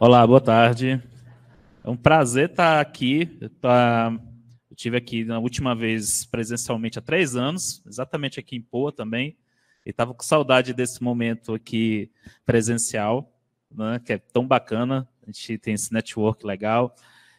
Olá, boa tarde. É um prazer estar aqui. Tá, eu tive aqui na última vez presencialmente há três anos, exatamente aqui em Poa também, e estava com saudade desse momento aqui presencial, né, que é tão bacana. A gente tem esse network legal.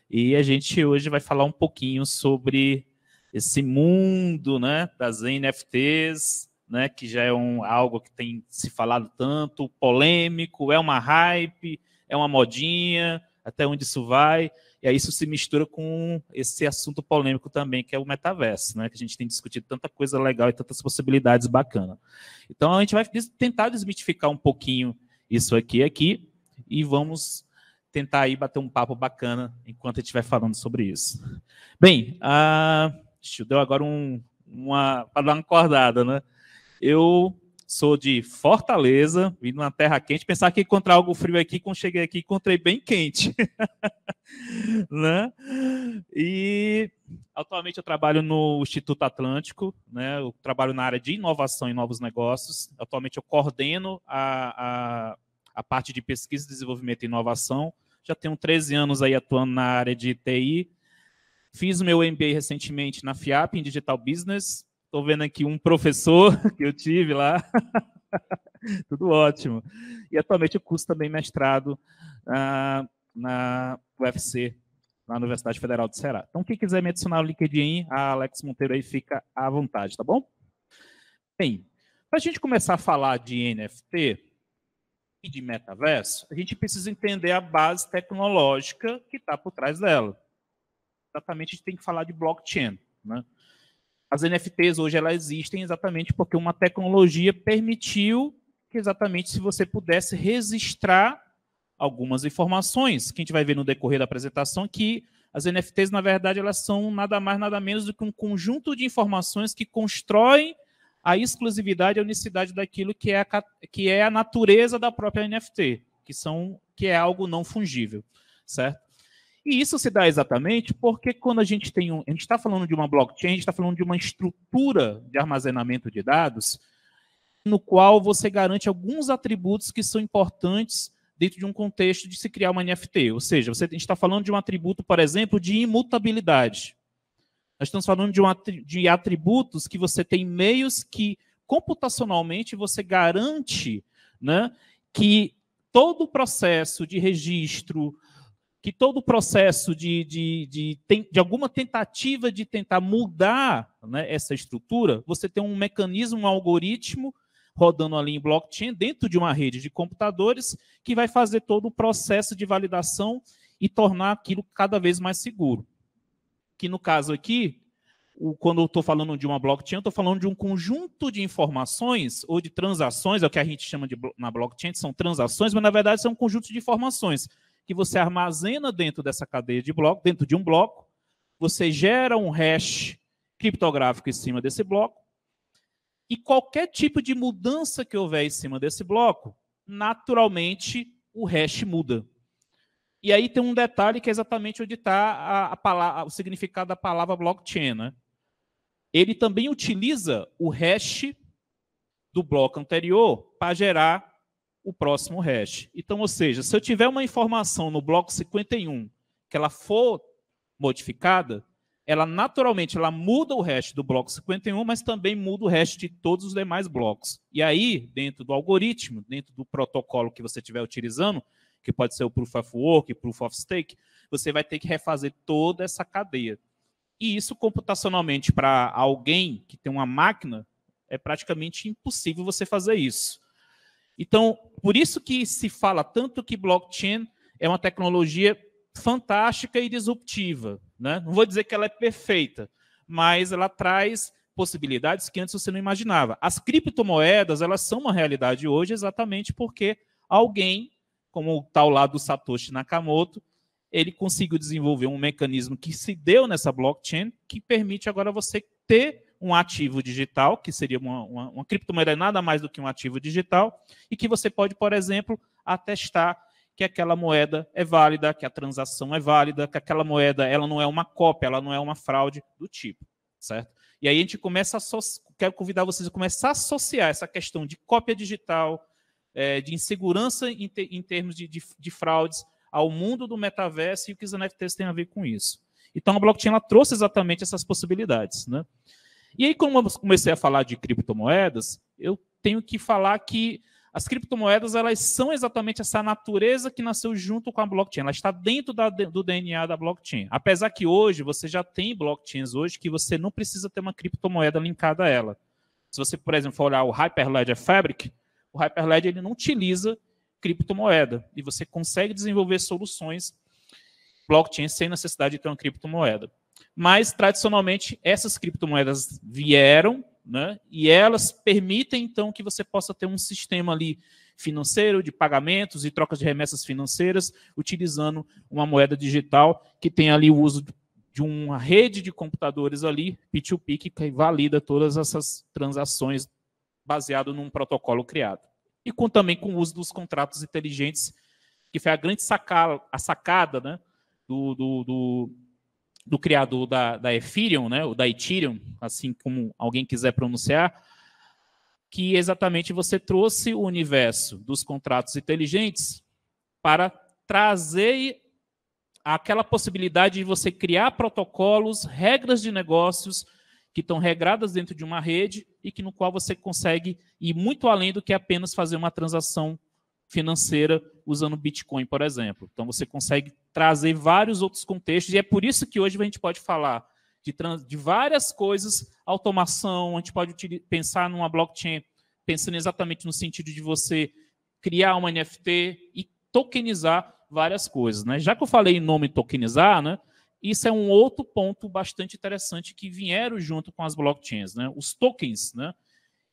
E a gente hoje vai falar um pouquinho sobre esse mundo né, das NFTs, né, que já é um, algo que tem se falado tanto, polêmico, é uma hype, é uma modinha, até onde isso vai. E aí isso se mistura com esse assunto polêmico também, que é o metaverso, né? Que a gente tem discutido tanta coisa legal e tantas possibilidades bacanas. Então a gente vai tentar desmitificar um pouquinho isso aqui aqui e vamos tentar aí bater um papo bacana enquanto a gente vai falando sobre isso. Bem, ah, a... deu agora um, uma para dar uma acordada, né? Eu sou de Fortaleza, vim uma terra quente. Pensar que encontrar algo frio aqui, quando cheguei aqui, encontrei bem quente. né? E atualmente eu trabalho no Instituto Atlântico, né? eu trabalho na área de inovação e novos negócios. Atualmente eu coordeno a, a, a parte de pesquisa, desenvolvimento e inovação. Já tenho 13 anos aí atuando na área de TI. Fiz meu MBA recentemente na FIAP, em Digital Business, Estou vendo aqui um professor que eu tive lá. Tudo ótimo. E atualmente eu curso também mestrado ah, na UFC, na Universidade Federal do Ceará. Então, quem quiser me adicionar no LinkedIn, a Alex Monteiro aí fica à vontade, tá bom? Bem, para a gente começar a falar de NFT e de metaverso, a gente precisa entender a base tecnológica que está por trás dela. Exatamente, a gente tem que falar de blockchain, né? as NFTs hoje elas existem exatamente porque uma tecnologia permitiu que exatamente se você pudesse registrar algumas informações, que a gente vai ver no decorrer da apresentação, que as NFTs, na verdade, elas são nada mais, nada menos do que um conjunto de informações que constroem a exclusividade e a unicidade daquilo que é a, que é a natureza da própria NFT, que, são, que é algo não fungível, certo? E isso se dá exatamente porque quando a gente tem um, a gente está falando de uma blockchain, a gente está falando de uma estrutura de armazenamento de dados, no qual você garante alguns atributos que são importantes dentro de um contexto de se criar uma NFT. Ou seja, você, a gente está falando de um atributo, por exemplo, de imutabilidade. Nós estamos falando de, um, de atributos que você tem meios que computacionalmente você garante né, que todo o processo de registro, que todo o processo de, de, de, de, de alguma tentativa de tentar mudar né, essa estrutura, você tem um mecanismo, um algoritmo rodando ali em blockchain dentro de uma rede de computadores que vai fazer todo o processo de validação e tornar aquilo cada vez mais seguro. Que no caso aqui, o, quando eu estou falando de uma blockchain, eu estou falando de um conjunto de informações ou de transações, é o que a gente chama de, na blockchain, são transações, mas na verdade são um conjunto de informações que você armazena dentro dessa cadeia de bloco, dentro de um bloco, você gera um hash criptográfico em cima desse bloco, e qualquer tipo de mudança que houver em cima desse bloco, naturalmente o hash muda. E aí tem um detalhe que é exatamente onde está o significado da palavra blockchain. Né? Ele também utiliza o hash do bloco anterior para gerar o próximo hash. Então, ou seja, se eu tiver uma informação no bloco 51 que ela for modificada, ela naturalmente ela muda o hash do bloco 51, mas também muda o hash de todos os demais blocos. E aí, dentro do algoritmo, dentro do protocolo que você estiver utilizando, que pode ser o Proof of Work, Proof of Stake, você vai ter que refazer toda essa cadeia. E isso, computacionalmente, para alguém que tem uma máquina, é praticamente impossível você fazer isso. Então, por isso que se fala tanto que blockchain é uma tecnologia fantástica e disruptiva. Né? Não vou dizer que ela é perfeita, mas ela traz possibilidades que antes você não imaginava. As criptomoedas elas são uma realidade hoje exatamente porque alguém, como o tal lá do Satoshi Nakamoto, ele conseguiu desenvolver um mecanismo que se deu nessa blockchain que permite agora você ter um ativo digital, que seria uma, uma, uma criptomoeda, é nada mais do que um ativo digital, e que você pode, por exemplo, atestar que aquela moeda é válida, que a transação é válida, que aquela moeda ela não é uma cópia, ela não é uma fraude do tipo, certo? E aí a gente começa a quero convidar vocês a começar a associar essa questão de cópia digital, é, de insegurança em, te, em termos de, de, de, fraudes ao mundo do metaverso e o que os NFTs têm a ver com isso. Então a blockchain ela trouxe exatamente essas possibilidades, né? E aí, como eu comecei a falar de criptomoedas, eu tenho que falar que as criptomoedas elas são exatamente essa natureza que nasceu junto com a blockchain. Ela está dentro da, do DNA da blockchain. Apesar que hoje você já tem blockchains hoje que você não precisa ter uma criptomoeda linkada a ela. Se você, por exemplo, for olhar o Hyperledger Fabric, o Hyperledger ele não utiliza criptomoeda e você consegue desenvolver soluções blockchain sem necessidade de ter uma criptomoeda mas tradicionalmente essas criptomoedas vieram, né? E elas permitem então que você possa ter um sistema ali financeiro de pagamentos e trocas de remessas financeiras utilizando uma moeda digital que tem ali o uso de uma rede de computadores ali P2P que valida todas essas transações baseado num protocolo criado. E com, também com o uso dos contratos inteligentes, que foi a grande sacada, a sacada né, do, do, do do criador da, da Ethereum, né, ou da Ethereum, assim como alguém quiser pronunciar, que exatamente você trouxe o universo dos contratos inteligentes para trazer aquela possibilidade de você criar protocolos, regras de negócios que estão regradas dentro de uma rede e que no qual você consegue ir muito além do que apenas fazer uma transação financeira usando Bitcoin, por exemplo. Então você consegue trazer vários outros contextos, e é por isso que hoje a gente pode falar de, trans, de várias coisas, automação, a gente pode pensar numa blockchain pensando exatamente no sentido de você criar um NFT e tokenizar várias coisas. Né? Já que eu falei em nome tokenizar, né, isso é um outro ponto bastante interessante que vieram junto com as blockchains. Né? Os tokens, né,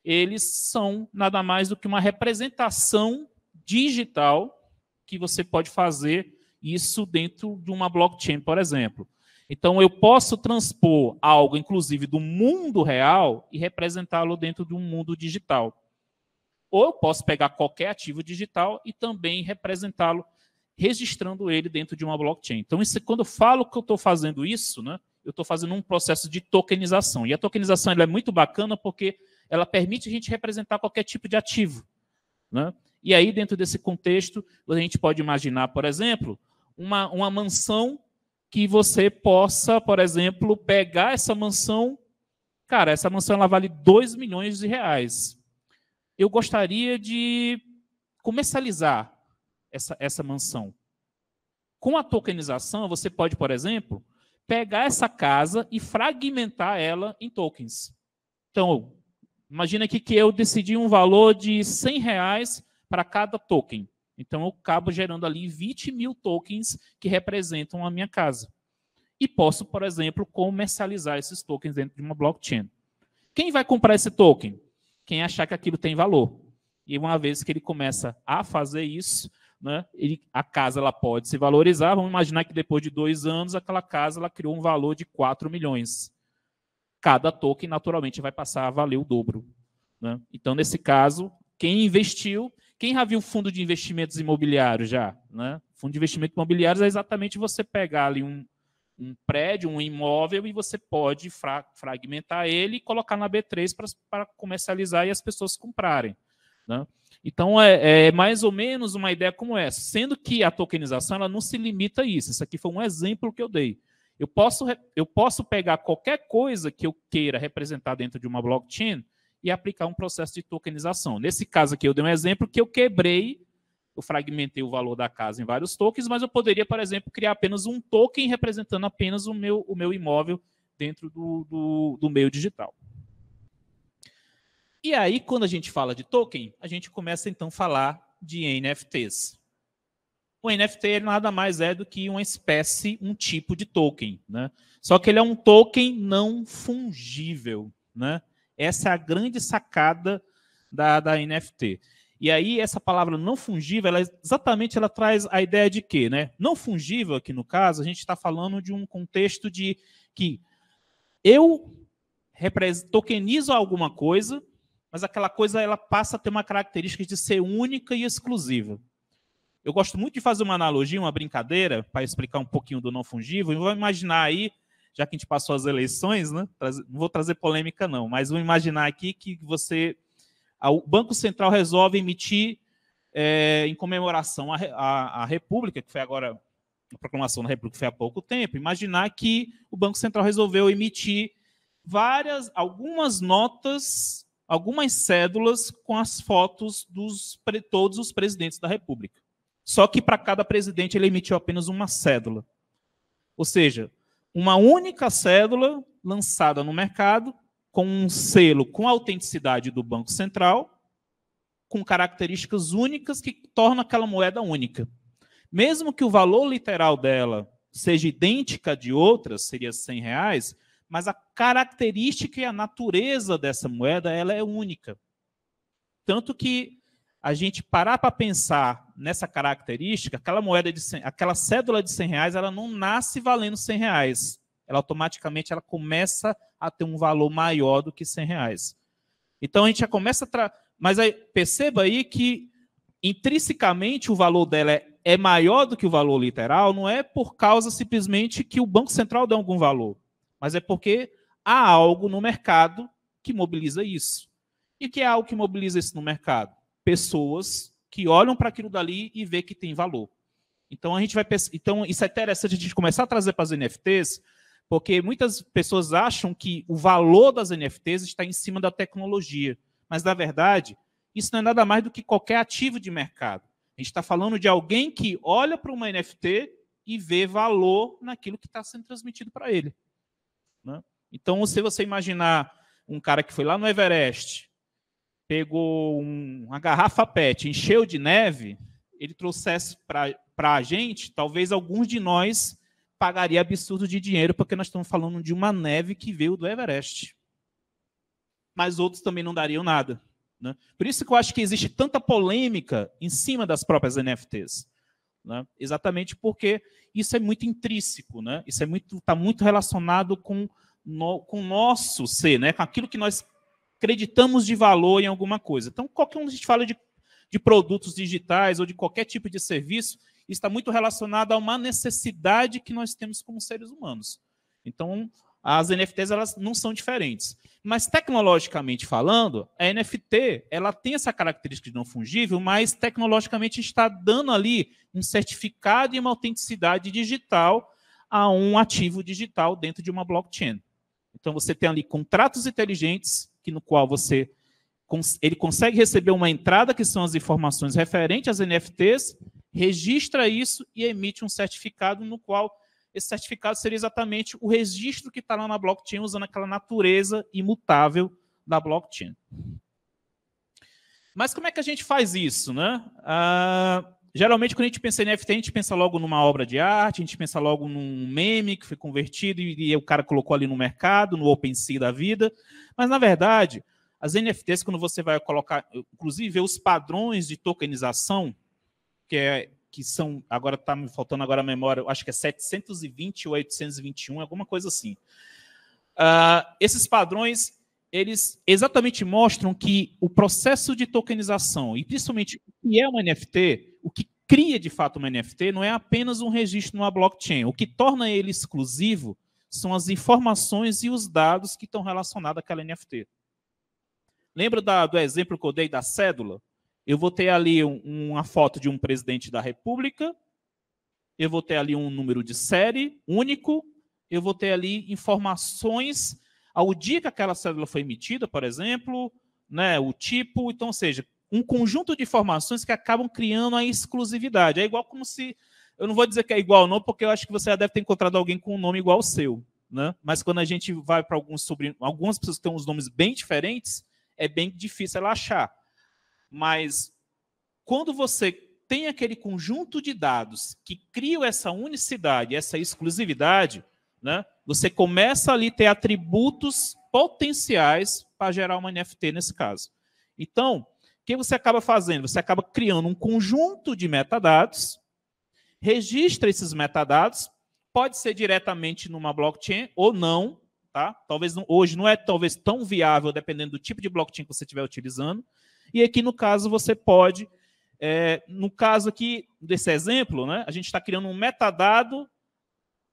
eles são nada mais do que uma representação digital que você pode fazer isso dentro de uma blockchain, por exemplo. Então, eu posso transpor algo, inclusive, do mundo real e representá-lo dentro de um mundo digital. Ou eu posso pegar qualquer ativo digital e também representá-lo, registrando ele dentro de uma blockchain. Então, isso, quando eu falo que eu estou fazendo isso, né, eu estou fazendo um processo de tokenização. E a tokenização é muito bacana porque ela permite a gente representar qualquer tipo de ativo. Né? E aí, dentro desse contexto, a gente pode imaginar, por exemplo, uma, uma mansão que você possa, por exemplo, pegar essa mansão. Cara, essa mansão ela vale 2 milhões de reais. Eu gostaria de comercializar essa, essa mansão. Com a tokenização, você pode, por exemplo, pegar essa casa e fragmentar ela em tokens. Então, imagina aqui que eu decidi um valor de 100 reais para cada token. Então, eu acabo gerando ali 20 mil tokens que representam a minha casa. E posso, por exemplo, comercializar esses tokens dentro de uma blockchain. Quem vai comprar esse token? Quem achar que aquilo tem valor. E uma vez que ele começa a fazer isso, né, ele, a casa ela pode se valorizar. Vamos imaginar que depois de dois anos, aquela casa ela criou um valor de 4 milhões. Cada token, naturalmente, vai passar a valer o dobro. Né? Então, nesse caso, quem investiu quem já viu fundo de investimentos imobiliários já? Né? Fundo de investimentos imobiliários é exatamente você pegar ali um, um prédio, um imóvel, e você pode fra fragmentar ele e colocar na B3 para comercializar e as pessoas comprarem. Né? Então, é, é, mais ou menos uma ideia como essa. Sendo que a tokenização ela não se limita a isso. Isso aqui foi um exemplo que eu dei. Eu posso, eu posso pegar qualquer coisa que eu queira representar dentro de uma blockchain e aplicar um processo de tokenização. Nesse caso aqui, eu dei um exemplo que eu quebrei, eu fragmentei o valor da casa em vários tokens, mas eu poderia, por exemplo, criar apenas um token representando apenas o meu, o meu imóvel dentro do, do, do meio digital. E aí, quando a gente fala de token, a gente começa então a falar de NFTs. O NFT nada mais é do que uma espécie, um tipo de token. Né? Só que ele é um token não fungível. Né? Essa é a grande sacada da, da NFT. E aí, essa palavra não fungível, ela exatamente ela traz a ideia de quê? Né? Não fungível, aqui no caso, a gente está falando de um contexto de que eu tokenizo alguma coisa, mas aquela coisa ela passa a ter uma característica de ser única e exclusiva. Eu gosto muito de fazer uma analogia, uma brincadeira, para explicar um pouquinho do não fungível. Vamos imaginar aí já que a gente passou as eleições, né? Não vou trazer polêmica, não, mas vamos imaginar aqui que você. O Banco Central resolve emitir é, em comemoração à, à, à, República, que foi agora. A proclamação da República foi há pouco tempo. Imaginar que o Banco Central resolveu emitir várias, algumas notas, algumas cédulas com as fotos dos todos os presidentes da República. Só que para cada presidente ele emitiu apenas uma cédula. Ou seja, uma única cédula lançada no mercado com um selo com autenticidade do Banco Central, com características únicas que torna aquela moeda única. Mesmo que o valor literal dela seja idêntica de outras, seria 100 reais, mas a característica e a natureza dessa moeda ela é única. Tanto que a gente parar para pensar nessa característica, aquela moeda de 100, aquela cédula de 100 reais, ela não nasce valendo 100 reais. Ela automaticamente ela começa a ter um valor maior do que 100 reais. Então a gente já começa a. Tra... Mas aí, perceba aí que intrinsecamente o valor dela é, é maior do que o valor literal, não é por causa simplesmente que o Banco Central deu algum valor, mas é porque há algo no mercado que mobiliza isso. E que é algo que mobiliza isso no mercado? pessoas que olham para aquilo dali e vê que tem valor. Então a gente vai então isso é interessante a gente começar a trazer para as NFTs, porque muitas pessoas acham que o valor das NFTs está em cima da tecnologia, mas na verdade isso não é nada mais do que qualquer ativo de mercado. A gente está falando de alguém que olha para uma NFT e vê valor naquilo que está sendo transmitido para ele. Né? Então, se você imaginar um cara que foi lá no Everest, pegou um, uma garrafa PET, encheu de neve, ele trouxesse para a gente, talvez alguns de nós pagaria absurdo de dinheiro, porque nós estamos falando de uma neve que veio do Everest. Mas outros também não dariam nada. Né? Por isso que eu acho que existe tanta polêmica em cima das próprias NFTs. Né? Exatamente porque isso é muito intrínseco, né? isso está é muito, tá muito relacionado com, no, com o nosso ser, né? com aquilo que nós acreditamos de valor em alguma coisa. Então, qualquer um, a gente fala de, de produtos digitais ou de qualquer tipo de serviço, está muito relacionado a uma necessidade que nós temos como seres humanos. Então, as NFTs elas não são diferentes. Mas tecnologicamente falando, a NFT ela tem essa característica de não fungível, mas tecnologicamente está dando ali um certificado e uma autenticidade digital a um ativo digital dentro de uma blockchain. Então você tem ali contratos inteligentes que, no qual você ele consegue receber uma entrada, que são as informações referentes às NFTs, registra isso e emite um certificado no qual esse certificado seria exatamente o registro que está lá na blockchain, usando aquela natureza imutável da blockchain. Mas como é que a gente faz isso? Né? Ah, Geralmente, quando a gente pensa em NFT, a gente pensa logo numa obra de arte, a gente pensa logo num meme que foi convertido e, e o cara colocou ali no mercado, no OpenSea da vida. Mas, na verdade, as NFTs, quando você vai colocar, inclusive, os padrões de tokenização, que, é, que são, agora está me faltando agora a memória, eu acho que é 720 ou 821, alguma coisa assim. Uh, esses padrões, eles exatamente mostram que o processo de tokenização, e principalmente o que é uma NFT, o que cria de fato uma NFT não é apenas um registro numa blockchain. O que torna ele exclusivo são as informações e os dados que estão relacionados àquela NFT. Lembra da, do exemplo que eu dei da cédula? Eu vou ter ali um, uma foto de um presidente da República, eu vou ter ali um número de série único, eu vou ter ali informações ao dia que aquela cédula foi emitida, por exemplo, né, o tipo, então, ou seja, um conjunto de informações que acabam criando a exclusividade. É igual como se. Eu não vou dizer que é igual, não, porque eu acho que você já deve ter encontrado alguém com um nome igual ao seu. Né? Mas quando a gente vai para alguns sobre algumas pessoas que têm uns nomes bem diferentes, é bem difícil ela achar. Mas quando você tem aquele conjunto de dados que cria essa unicidade, essa exclusividade, né? Você começa ali a ter atributos potenciais para gerar uma NFT nesse caso. Então, o que você acaba fazendo? Você acaba criando um conjunto de metadados, registra esses metadados, pode ser diretamente numa blockchain ou não, tá? Talvez hoje não é talvez tão viável dependendo do tipo de blockchain que você estiver utilizando. E aqui no caso você pode, é, no caso aqui desse exemplo, né? A gente está criando um metadado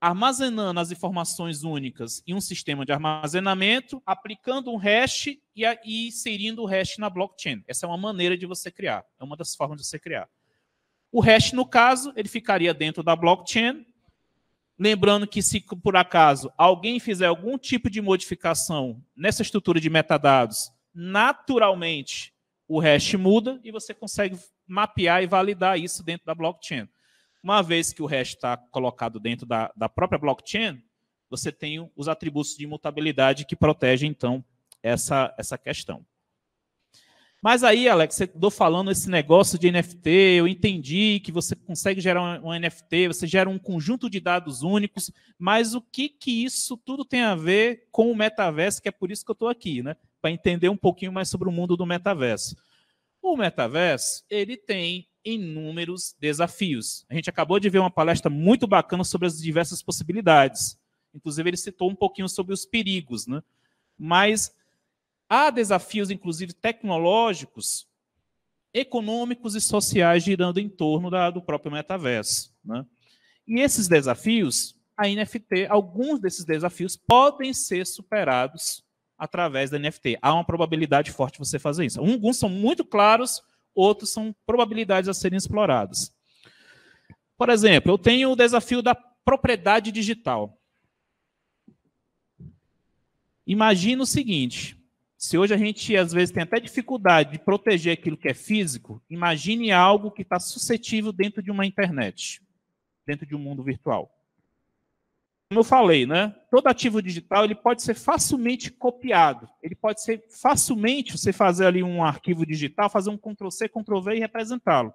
armazenando as informações únicas em um sistema de armazenamento, aplicando um hash e, e inserindo o hash na blockchain. Essa é uma maneira de você criar, é uma das formas de você criar. O hash, no caso, ele ficaria dentro da blockchain. Lembrando que, se por acaso alguém fizer algum tipo de modificação nessa estrutura de metadados, naturalmente o hash muda e você consegue mapear e validar isso dentro da blockchain. Uma vez que o hash está colocado dentro da, da própria blockchain, você tem os atributos de imutabilidade que protegem, então, essa, essa questão. Mas aí, Alex, você estou falando esse negócio de NFT, eu entendi que você consegue gerar um, NFT, você gera um conjunto de dados únicos, mas o que que isso tudo tem a ver com o metaverso, que é por isso que eu estou aqui, né? Para entender um pouquinho mais sobre o mundo do metaverso. O metaverso, ele tem inúmeros desafios. A gente acabou de ver uma palestra muito bacana sobre as diversas possibilidades. Inclusive, ele citou um pouquinho sobre os perigos, né? Mas há desafios, inclusive tecnológicos, econômicos e sociais girando em torno da, do próprio metaverso. Né? E esses desafios, a NFT, alguns desses desafios podem ser superados através da NFT. Há uma probabilidade forte de você fazer isso. Alguns são muito claros, outros são probabilidades a serem exploradas. Por exemplo, eu tenho o desafio da propriedade digital. Imagina o seguinte: se hoje a gente às vezes tem até dificuldade de proteger aquilo que é físico, imagine algo que está suscetível dentro de uma internet, dentro de um mundo virtual como eu falei, né? Todo ativo digital ele pode ser facilmente copiado. Ele pode ser facilmente você fazer ali um arquivo digital, fazer um Ctrl C, Ctrl V e representá-lo.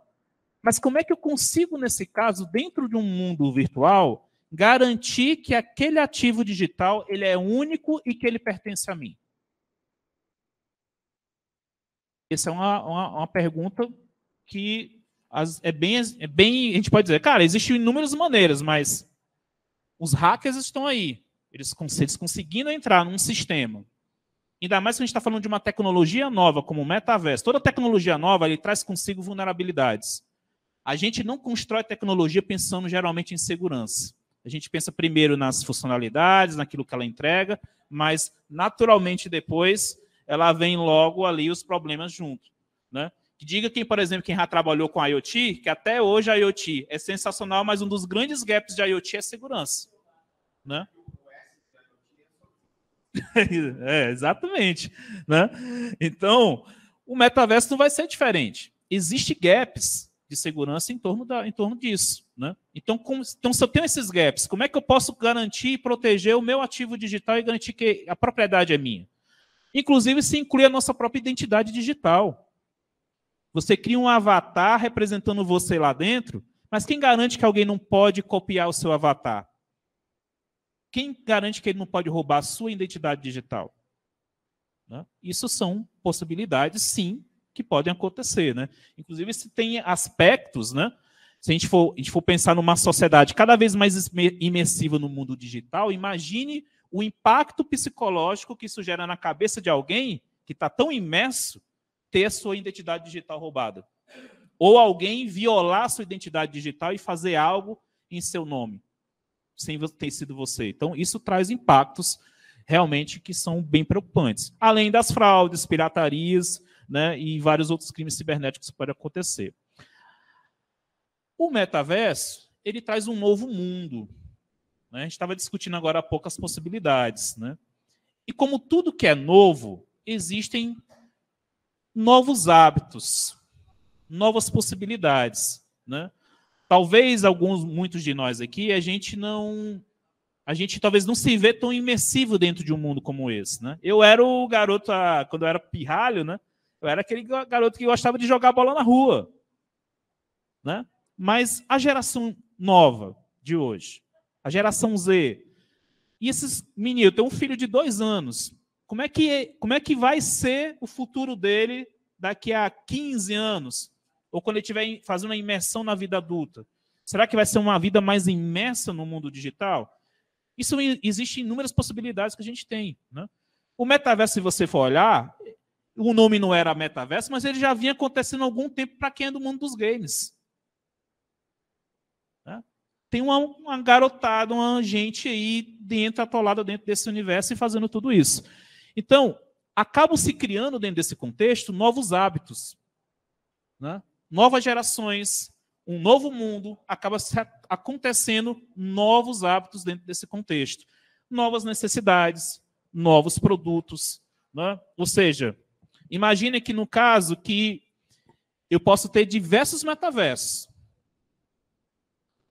Mas como é que eu consigo nesse caso, dentro de um mundo virtual, garantir que aquele ativo digital ele é único e que ele pertence a mim? Essa é uma, uma, uma pergunta que as, é, bem, é bem. A gente pode dizer, cara, existem inúmeras maneiras, mas os hackers estão aí. Eles, eles conseguindo entrar num sistema. Ainda mais que a gente está falando de uma tecnologia nova, como o metaverso. Toda tecnologia nova ele traz consigo vulnerabilidades. A gente não constrói tecnologia pensando geralmente em segurança. A gente pensa primeiro nas funcionalidades, naquilo que ela entrega, mas naturalmente depois ela vem logo ali os problemas junto. Né? Diga quem, por exemplo, quem já trabalhou com IoT, que até hoje a IoT é sensacional, mas um dos grandes gaps de IoT é segurança. Né? é, exatamente. Né? Então, o metaverso não vai ser diferente. Existe gaps de segurança em torno, da, em torno disso. Né? Então, com, então, se eu tenho esses gaps, como é que eu posso garantir e proteger o meu ativo digital e garantir que a propriedade é minha? Inclusive, se inclui a nossa própria identidade digital. Você cria um avatar representando você lá dentro, mas quem garante que alguém não pode copiar o seu avatar? Quem garante que ele não pode roubar a sua identidade digital? Né? Isso são possibilidades, sim, que podem acontecer. Né? Inclusive, se tem aspectos, né? se a gente, for, a gente for pensar numa sociedade cada vez mais imersiva no mundo digital, imagine o impacto psicológico que isso gera na cabeça de alguém que está tão imerso ter sua identidade digital roubada. Ou alguém violar sua identidade digital e fazer algo em seu nome, sem ter sido você. Então, isso traz impactos realmente que são bem preocupantes. Além das fraudes, piratarias né, e vários outros crimes cibernéticos que podem acontecer. O metaverso, ele traz um novo mundo. Né? A gente estava discutindo agora há pouco as possibilidades. Né? E como tudo que é novo, existem novos hábitos, novas possibilidades, né? Talvez alguns, muitos de nós aqui, a gente não, a gente talvez não se vê tão imersivo dentro de um mundo como esse, né? Eu era o garoto, quando eu era pirralho, né? Eu era aquele garoto que gostava de jogar bola na rua, né? Mas a geração nova de hoje, a geração Z, e esses meninos, eu tenho um filho de dois anos, como é que, como é que vai ser o futuro dele daqui a 15 anos? Ou quando ele estiver fazendo uma imersão na vida adulta? Será que vai ser uma vida mais imersa no mundo digital? Isso existe inúmeras possibilidades que a gente tem. Né? O metaverso, se você for olhar, o nome não era metaverso, mas ele já vinha acontecendo há algum tempo para quem é do mundo dos games. Né? Tem uma, uma, garotada, uma gente aí dentro, atolada dentro desse universo e fazendo tudo isso. Então, acabam se criando dentro desse contexto novos hábitos, né? novas gerações, um novo mundo, acaba acontecendo novos hábitos dentro desse contexto, novas necessidades, novos produtos. Né? Ou seja, imagine que no caso que eu posso ter diversos metaversos.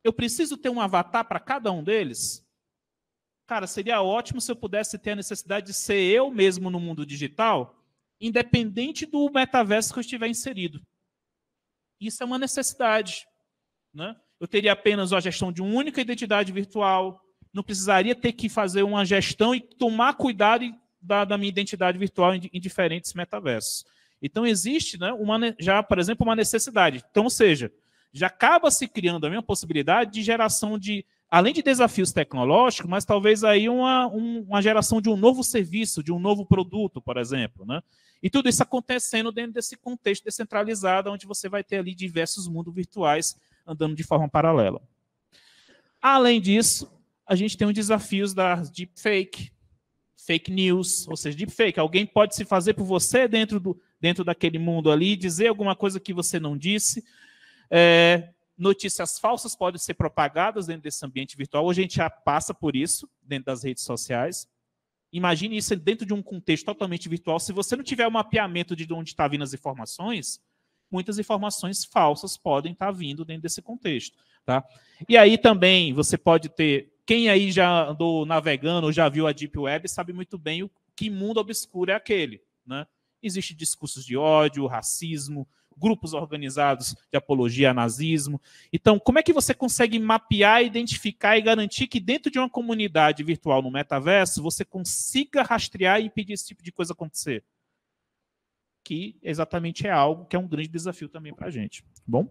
Eu preciso ter um avatar para cada um deles? Cara, seria ótimo se eu pudesse ter a necessidade de ser eu mesmo no mundo digital, independente do metaverso que eu estiver inserido. Isso é uma necessidade. Né? Eu teria apenas a gestão de uma única identidade virtual, não precisaria ter que fazer uma gestão e tomar cuidado da, da minha identidade virtual em, em, diferentes metaversos. Então, existe né, uma, já, por exemplo, uma necessidade. Então, ou seja, já acaba se criando a mesma possibilidade de geração de além de desafios tecnológicos, mas talvez aí uma, uma geração de um novo serviço, de um novo produto, por exemplo. Né? E tudo isso acontecendo dentro desse contexto descentralizado, onde você vai ter ali diversos mundos virtuais andando de forma paralela. Além disso, a gente tem os desafios da deepfake, fake news, ou seja, deepfake. Alguém pode se fazer por você dentro, do, dentro daquele mundo ali, dizer alguma coisa que você não disse. É, notícias falsas podem ser propagadas dentro desse ambiente virtual. Hoje a gente já passa por isso dentro das redes sociais. Imagine isso dentro de um contexto totalmente virtual. Se você não tiver o um mapeamento de onde está vindo as informações, muitas informações falsas podem estar vindo dentro desse contexto. Tá? E aí também você pode ter. Quem aí já andou navegando ou já viu a Deep Web sabe muito bem o que mundo obscuro é aquele. Né? Existem discursos de ódio, racismo, grupos organizados de apologia a nazismo. Então, como é que você consegue mapear, identificar e garantir que dentro de uma comunidade virtual no metaverso você consiga rastrear e impedir esse tipo de coisa acontecer? Que exatamente é algo que é um grande desafio também para a gente. Tá bom?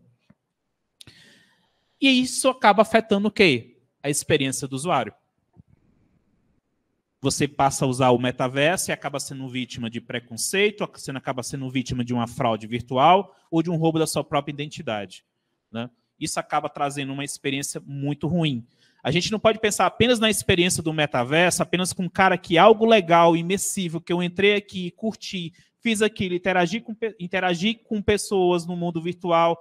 E isso acaba afetando o quê? A experiência do usuário você passa a usar o metaverso e acaba sendo vítima de preconceito, você acaba sendo vítima de uma fraude virtual ou de um roubo da sua própria identidade. Né? Isso acaba trazendo uma experiência muito ruim. A gente não pode pensar apenas na experiência do metaverso, apenas com um cara que algo legal, imersivo, que eu entrei aqui, curti, fiz aquilo, interagi com, interagi com pessoas no mundo virtual,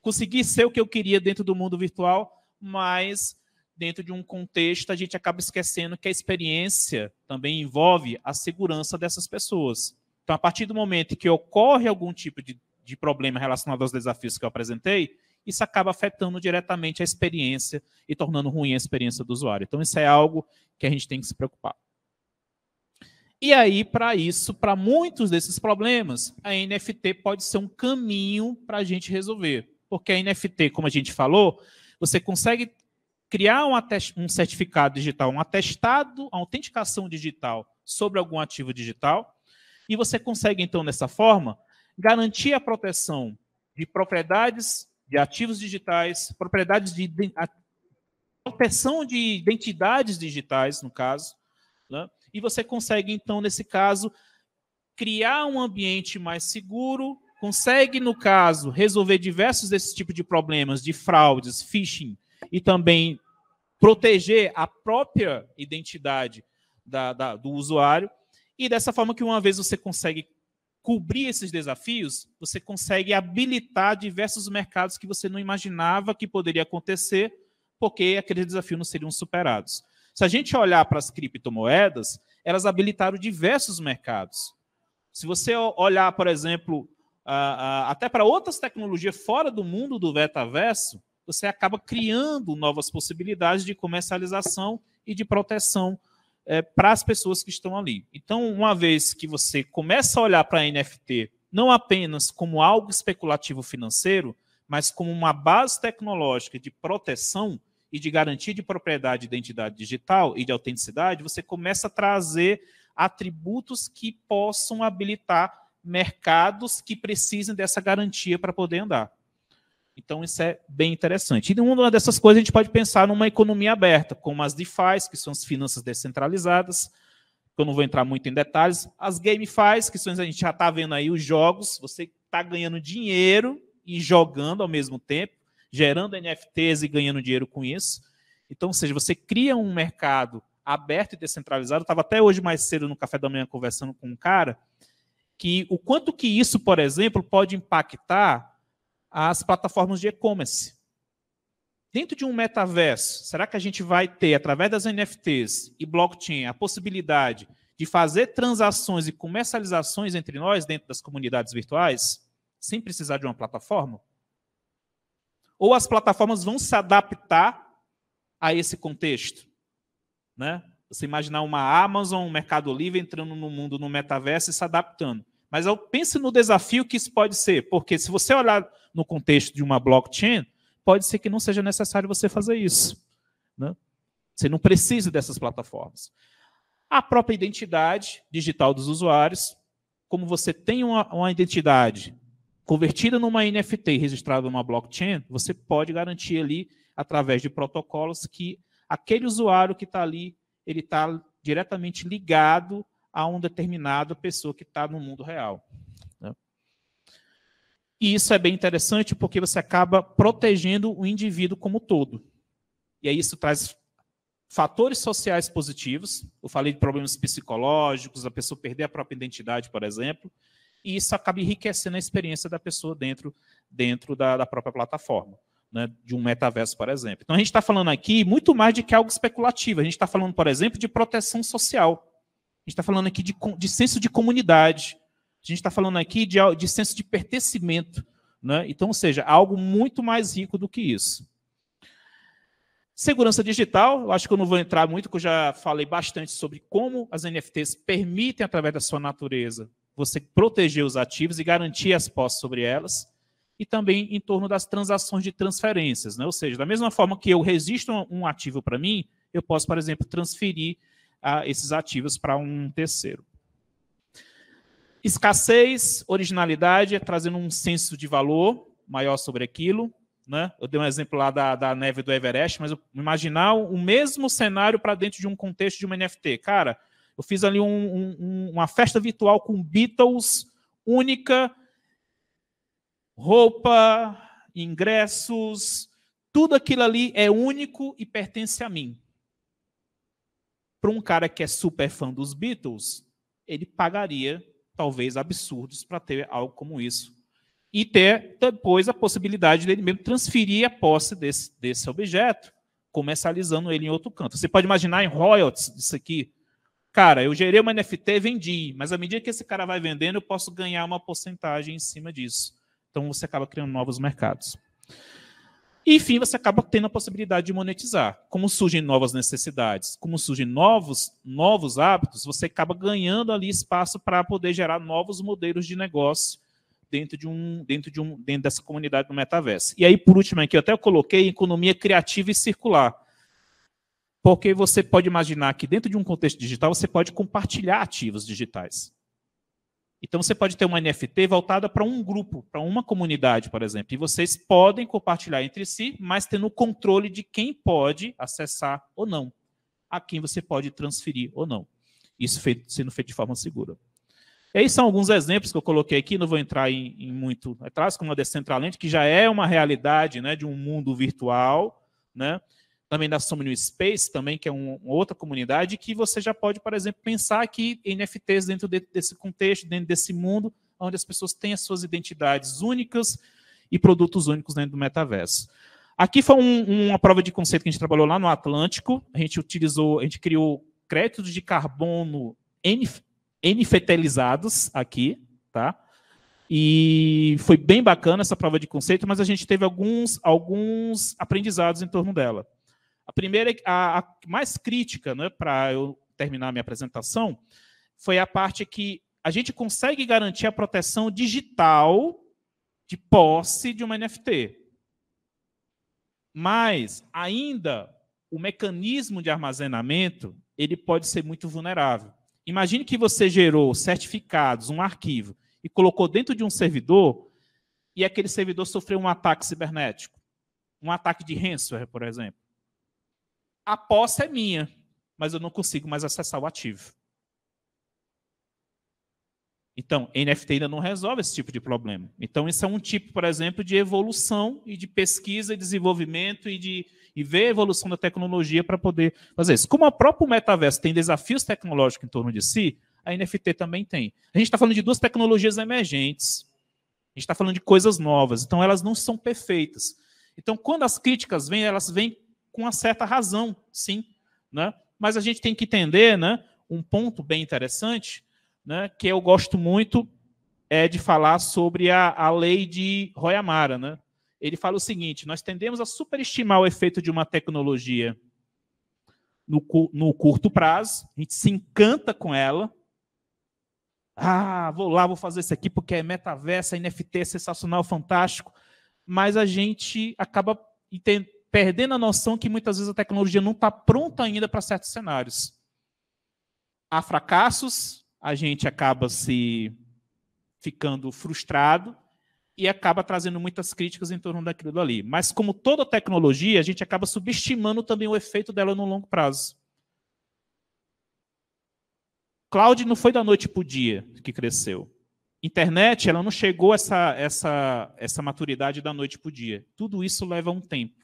consegui ser o que eu queria dentro do mundo virtual, mas dentro de um contexto, a gente acaba esquecendo que a experiência também envolve a segurança dessas pessoas. Então, a partir do momento que ocorre algum tipo de, de problema relacionado aos desafios que eu apresentei, isso acaba afetando diretamente a experiência e tornando ruim a experiência do usuário. Então, isso é algo que a gente tem que se preocupar. E aí, para isso, para muitos desses problemas, a NFT pode ser um caminho para a gente resolver. Porque a NFT, como a gente falou, você consegue criar um, um certificado digital, um atestado, autenticação digital sobre algum ativo digital, e você consegue, então, dessa forma, garantir a proteção de propriedades de ativos digitais, propriedades de proteção de identidades digitais, no caso, né? e você consegue, então, nesse caso, criar um ambiente mais seguro, consegue, no caso, resolver diversos desses tipos de problemas, de fraudes, phishing e também proteger a própria identidade da, da, do usuário. E dessa forma que uma vez você consegue cobrir esses desafios, você consegue habilitar diversos mercados que você não imaginava que poderia acontecer, porque aqueles desafios não seriam superados. Se a gente olhar para as criptomoedas, elas habilitaram diversos mercados. Se você olhar, por exemplo, até para outras tecnologias fora do mundo do metaverso, você acaba criando novas possibilidades de comercialização e de proteção é, para as pessoas que estão ali. Então, uma vez que você começa a olhar para a NFT não apenas como algo especulativo financeiro, mas como uma base tecnológica de proteção e de garantia de propriedade de identidade digital e de autenticidade, você começa a trazer atributos que possam habilitar mercados que precisem dessa garantia para poder andar. Então, isso é bem interessante. E uma dessas coisas a gente pode pensar numa economia aberta, como as DeFi, que são as finanças descentralizadas, que eu não vou entrar muito em detalhes. As GameFi, que são, a gente já está vendo aí os jogos, você está ganhando dinheiro e jogando ao mesmo tempo, gerando NFTs e ganhando dinheiro com isso. Então, ou seja, você cria um mercado aberto e descentralizado. Eu estava até hoje mais cedo no café da manhã conversando com um cara que o quanto que isso, por exemplo, pode impactar as plataformas de e-commerce. Dentro de um metaverso, será que a gente vai ter, através das NFTs e blockchain, a possibilidade de fazer transações e comercializações entre nós dentro das comunidades virtuais, sem precisar de uma plataforma? Ou as plataformas vão se adaptar a esse contexto? Né? Você imaginar uma Amazon, um Mercado Livre entrando no mundo no metaverso e se adaptando. Mas pense no desafio que isso pode ser, porque se você olhar no contexto de uma blockchain, pode ser que não seja necessário você fazer isso. Né? Você não precisa dessas plataformas. A própria identidade digital dos usuários, como você tem uma, uma identidade convertida numa NFT registrada numa blockchain, você pode garantir ali, através de protocolos, que aquele usuário que está ali, ele está diretamente ligado a uma determinada pessoa que está no mundo real. E isso é bem interessante porque você acaba protegendo o indivíduo como todo. E aí isso traz fatores sociais positivos. Eu falei de problemas psicológicos, a pessoa perder a própria identidade, por exemplo. E isso acaba enriquecendo a experiência da pessoa dentro, dentro da, da própria plataforma. Né, de um metaverso, por exemplo. Então, a gente está falando aqui muito mais do que algo especulativo. A gente está falando, por exemplo, de proteção social. A gente está falando aqui de, de senso de comunidade. A gente está falando aqui de, de senso de pertencimento. Né? Então, ou seja, algo muito mais rico do que isso. Segurança digital, eu acho que eu não vou entrar muito, porque eu já falei bastante sobre como as NFTs permitem, através da sua natureza, você proteger os ativos e garantir as posses sobre elas. E também em torno das transações de transferências. Né? Ou seja, da mesma forma que eu resisto um ativo para mim, eu posso, por exemplo, transferir ah, esses ativos para um terceiro. Escassez, originalidade, trazendo um senso de valor maior sobre aquilo. Né? Eu dei um exemplo lá da, da neve do Everest, mas imaginar o mesmo cenário para dentro de um contexto de uma NFT. Cara, eu fiz ali um, um, uma festa virtual com Beatles, única, roupa, ingressos, tudo aquilo ali é único e pertence a mim. Para um cara que é super fã dos Beatles, ele pagaria talvez absurdos para ter algo como isso. E ter depois a possibilidade dele mesmo transferir a posse desse, desse objeto, comercializando ele em outro canto. Você pode imaginar em royalties isso aqui. Cara, eu gerei uma NFT vendi, mas à medida que esse cara vai vendendo, eu posso ganhar uma porcentagem em cima disso. Então você acaba criando novos mercados. E, enfim, você acaba tendo a possibilidade de monetizar. Como surgem novas necessidades, como surgem novos, novos hábitos, você acaba ganhando ali espaço para poder gerar novos modelos de negócio dentro de um dentro de um dentro dessa comunidade do metaverso. E aí por último aqui eu até coloquei economia criativa e circular. Porque você pode imaginar que dentro de um contexto digital você pode compartilhar ativos digitais. Então você pode ter uma NFT voltada para um grupo, para uma comunidade, por exemplo, e vocês podem compartilhar entre si, mas tendo o controle de quem pode acessar ou não, a quem você pode transferir ou não. Isso feito, sendo feito de forma segura. E aí são alguns exemplos que eu coloquei aqui, não vou entrar em, em muito atrás, como a Decentraland, que já é uma realidade né, de um mundo virtual, né? também da Somnium Space, também, que é um, uma outra comunidade, que você já pode, por exemplo, pensar que NFTs dentro de, desse contexto, dentro desse mundo, onde as pessoas têm as suas identidades únicas e produtos únicos dentro do metaverso. Aqui foi um, uma prova de conceito que a gente trabalhou lá no Atlântico. A gente utilizou, a gente criou créditos de carbono NF, aqui, tá? E foi bem bacana essa prova de conceito, mas a gente teve alguns, alguns aprendizados em torno dela primeira, é a, a mais crítica, né, para eu terminar minha apresentação, foi a parte que a gente consegue garantir a proteção digital de posse de uma NFT. Mas ainda o mecanismo de armazenamento ele pode ser muito vulnerável. Imagine que você gerou certificados, um arquivo, e colocou dentro de um servidor, e aquele servidor sofreu um ataque cibernético, um ataque de ransomware, por exemplo a posse é minha, mas eu não consigo mais acessar o ativo. Então, NFT ainda não resolve esse tipo de problema. Então, isso é um tipo, por exemplo, de evolução e de pesquisa e desenvolvimento e de e ver a evolução da tecnologia para poder fazer isso. Como o próprio metaverso tem desafios tecnológicos em torno de si, a NFT também tem. A gente está falando de duas tecnologias emergentes. A gente está falando de coisas novas. Então, elas não são perfeitas. Então, quando as críticas vêm, elas vêm com uma certa razão, sim. Né? Mas a gente tem que entender né, um ponto bem interessante, né, que eu gosto muito é de falar sobre a, a lei de Royamara. Né? Ele fala o seguinte: nós tendemos a superestimar o efeito de uma tecnologia no, no curto prazo, a gente se encanta com ela, ah, vou lá, vou fazer isso aqui porque é metaverso, NFT, sensacional, fantástico. Mas a gente acaba perdendo a noção que muitas vezes a tecnologia não está pronta ainda para certos cenários. Há fracassos, a gente acaba se ficando frustrado e acaba trazendo muitas críticas em torno daquilo ali. Mas como toda tecnologia, a gente acaba subestimando também o efeito dela no longo prazo. Cloud não foi da noite para o dia que cresceu. Internet, ela não chegou a essa, essa, essa maturidade da noite para o dia. Tudo isso leva um tempo.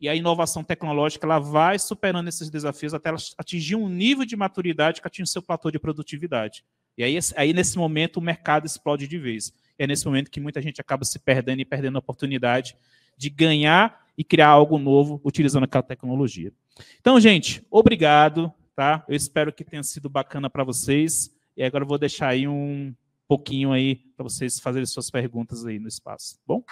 E a inovação tecnológica ela vai superando esses desafios até ela atingir um nível de maturidade que atinge o seu platô de produtividade. E aí, aí, nesse momento, o mercado explode de vez. É nesse momento que muita gente acaba se perdendo e perdendo a oportunidade de ganhar e criar algo novo utilizando aquela tecnologia. Então, gente, obrigado. Tá? Eu espero que tenha sido bacana para vocês. E agora eu vou deixar aí um pouquinho aí para vocês fazerem suas perguntas aí no espaço. Tá bom?